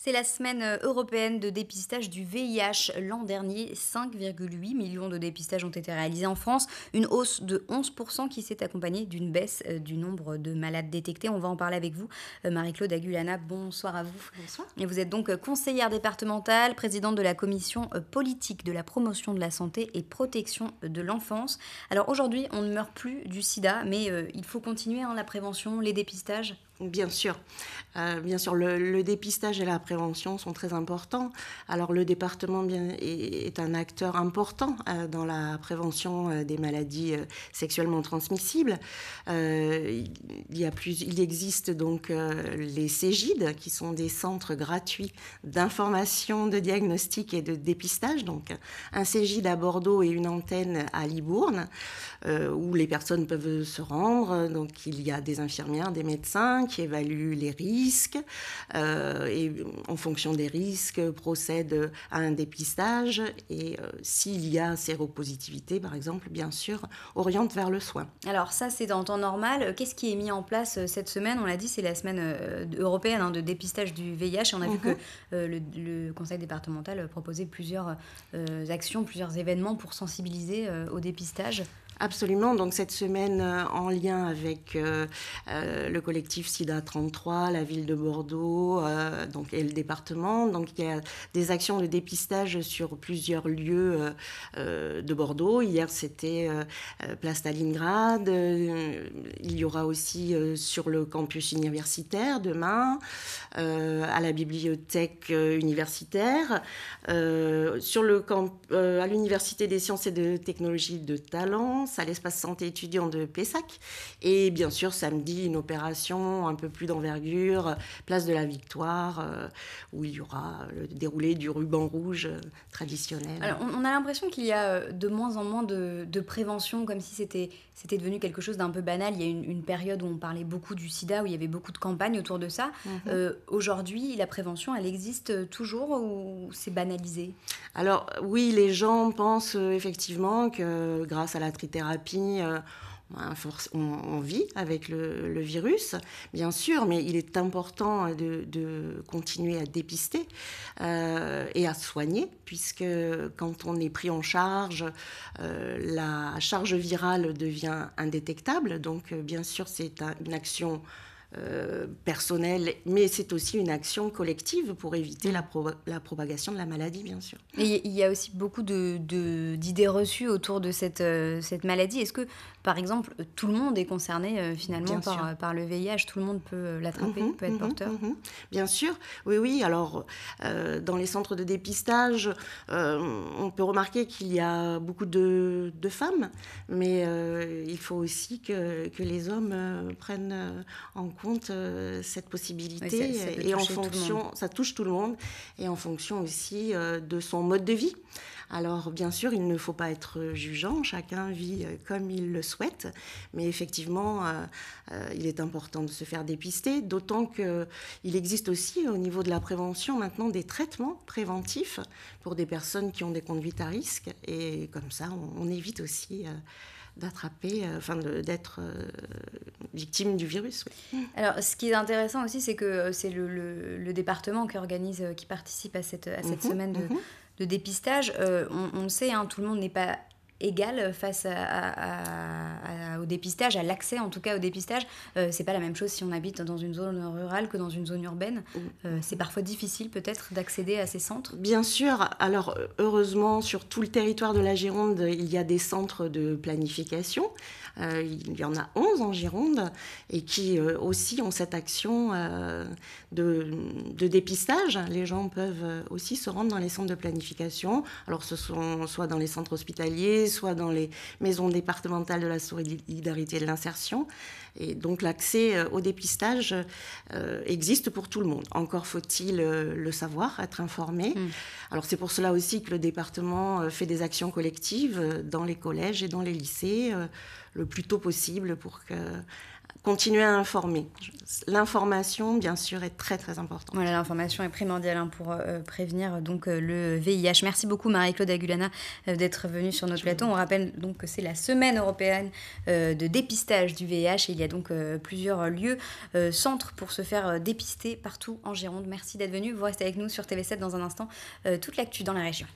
C'est la semaine euh, européenne de dépistage du VIH. L'an dernier, 5,8 millions de dépistages ont été réalisés en France, une hausse de 11% qui s'est accompagnée d'une baisse euh, du nombre de malades détectés. On va en parler avec vous, euh, Marie-Claude Agulana. Bonsoir à vous. Bonsoir. Et vous êtes donc conseillère départementale, présidente de la commission politique de la promotion de la santé et protection de l'enfance. Alors aujourd'hui, on ne meurt plus du sida, mais il faut continuer en hein, la prévention, les dépistages. Bien sûr. Euh, bien sûr, le, dépistage et la prévention sont très importants. Alors le département bien, est, un acteur important euh, dans la prévention euh, des maladies sexuellement transmissibles. Il, y a plus, il, existe donc les Cégides, qui sont des centres gratuits d'information, de diagnostic et de dépistage. Donc un Cégide à Bordeaux et une antenne à Libourne, où les personnes peuvent se rendre. Donc il y a des infirmières, des médecins qui évalue les risques euh, et en fonction des risques procède à un dépistage et euh, s'il y a séropositivité par exemple, bien sûr, oriente vers le soin. Alors ça c'est dans le temps normal. Qu'est-ce qui est mis en place euh, cette semaine On l'a dit, c'est la semaine européenne hein, de dépistage du VIH. On a vu que mhm. le, conseil départemental proposait plusieurs actions, plusieurs événements pour sensibiliser au dépistage. Absolument. Donc cette semaine, euh, en lien avec euh, euh, le collectif SIDA 33, la ville de Bordeaux, donc et le département, donc il y a des actions de dépistage sur plusieurs lieux de Bordeaux. Hier, c'était place Stalingrad. il y aura aussi sur le campus universitaire demain, à la bibliothèque universitaire, sur le à l'université des sciences et de technologies de Talence à l'espace santé étudiant de Pessac. Et bien sûr, samedi, une opération un peu plus d'envergure, place de la Victoire, euh, où il y aura le déroulé du ruban rouge euh, traditionnel. on, a l'impression qu'il y a euh, de moins en moins de, prévention, comme si c'était devenu quelque chose d'un peu banal. Il y a une, une, période où on parlait beaucoup du sida, où il y avait beaucoup de campagnes autour de ça. Mhm. Aujourd'hui, la prévention, elle existe toujours ou c'est banalisé Alors oui, les gens pensent effectivement que grâce à la tritaine, Thérapie, euh, on, on, vit avec le, virus, bien sûr, mais il est important de, continuer à dépister euh, et à soigner, puisque quand on est pris en charge, euh, la charge virale devient indétectable. Donc, bien sûr, c'est une action euh, personnel personnelle, mais c'est aussi une action collective pour éviter la, propagation de la maladie, bien sûr. Et il y a aussi beaucoup d'idées de, reçues autour de cette, euh, cette maladie. Est-ce que, par exemple, tout le monde est concerné euh, finalement par, le VIH Tout le monde peut l'attraper, mhm, peut être mhm, porteur mhm. Bien sûr, oui, oui. Alors, dans les centres de dépistage, on peut remarquer qu'il y a beaucoup de, de femmes, mais il faut aussi que, que les hommes prennent en compte compte euh, cette possibilité euh, et en fonction, ça touche tout le monde et en fonction aussi euh, de son mode de vie. Alors bien sûr, il ne faut pas être jugeant, chacun vit comme il le souhaite, mais effectivement, il est important de se faire dépister, d'autant qu'il existe aussi au niveau de la prévention maintenant des traitements préventifs pour des personnes qui ont des conduites à risque et comme ça, on évite aussi d'attraper, euh, enfin d'être euh, victime du virus. Alors, ce qui est intéressant aussi, c'est que c'est le, le, département qui organise, euh, qui participe à cette, à cette mhm, semaine de, mhm. dépistage. on, on, sait, hein, tout le monde n'est pas égale face au dépistage, à l'accès en tout cas au dépistage. Ce euh, c'est pas la même chose si on habite dans une zone rurale que dans une zone urbaine. Euh, c'est parfois difficile peut-être d'accéder à ces centres. Bien sûr. Alors heureusement, sur tout le territoire de la Gironde, il y a des centres de planification. Euh, il y en a 11 en Gironde et qui euh, aussi ont cette action euh, de, dépistage. Les gens peuvent aussi se rendre dans les centres de planification. Alors ce sont soit dans les centres hospitaliers, soit dans les maisons départementales de la solidarité et de l'insertion. Et donc l'accès au dépistage existe pour tout le monde. Encore faut-il le savoir, être informé. Hmm. Alors c'est pour cela aussi que le département fait des actions collectives dans les collèges et dans les lycées le plus tôt possible pour que continuer à informer. L'information, bien sûr, est très très importante. Voilà, l'information est primordiale hein, pour euh, prévenir donc euh, le VIH. Merci beaucoup Marie-Claude Agulana euh, d'être venue sur notre plateau. On rappelle donc que c'est la semaine européenne de dépistage du VIH. Il y a donc plusieurs lieux, centres pour se faire dépister partout en Gironde. Merci d'être venue. Vous restez avec nous sur TV7 dans un instant. toute l'actu dans la région.